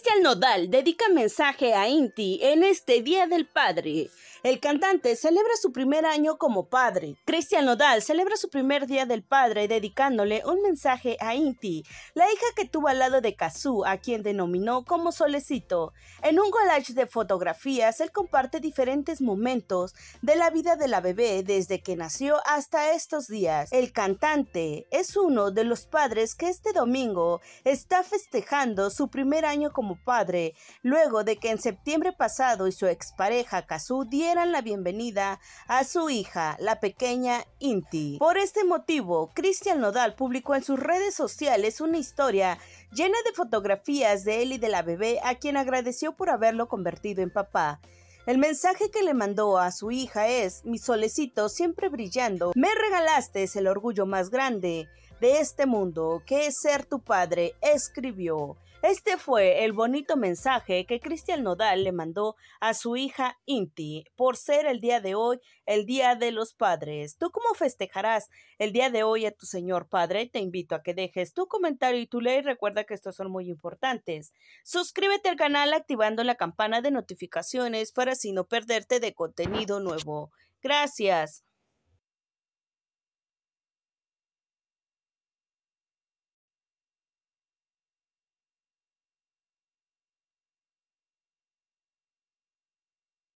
Cristian Nodal dedica mensaje a Inti en este Día del Padre. El cantante celebra su primer año como padre. Cristian Nodal celebra su primer Día del Padre dedicándole un mensaje a Inti, la hija que tuvo al lado de Kazu, a quien denominó como Solecito. En un collage de fotografías, él comparte diferentes momentos de la vida de la bebé desde que nació hasta estos días. El cantante es uno de los padres que este domingo está festejando su primer año como padre, luego de que en septiembre pasado y su expareja Kazu dieran la bienvenida a su hija, la pequeña Inti. Por este motivo, Cristian Nodal publicó en sus redes sociales una historia llena de fotografías de él y de la bebé, a quien agradeció por haberlo convertido en papá. El mensaje que le mandó a su hija es, mi solecito siempre brillando, me regalaste el orgullo más grande de este mundo, que es ser tu padre, escribió. Este fue el bonito mensaje que Cristian Nodal le mandó a su hija Inti por ser el día de hoy el Día de los Padres. ¿Tú cómo festejarás el día de hoy a tu Señor Padre? Te invito a que dejes tu comentario y tu ley. Recuerda que estos son muy importantes. Suscríbete al canal activando la campana de notificaciones para así no perderte de contenido nuevo. Gracias.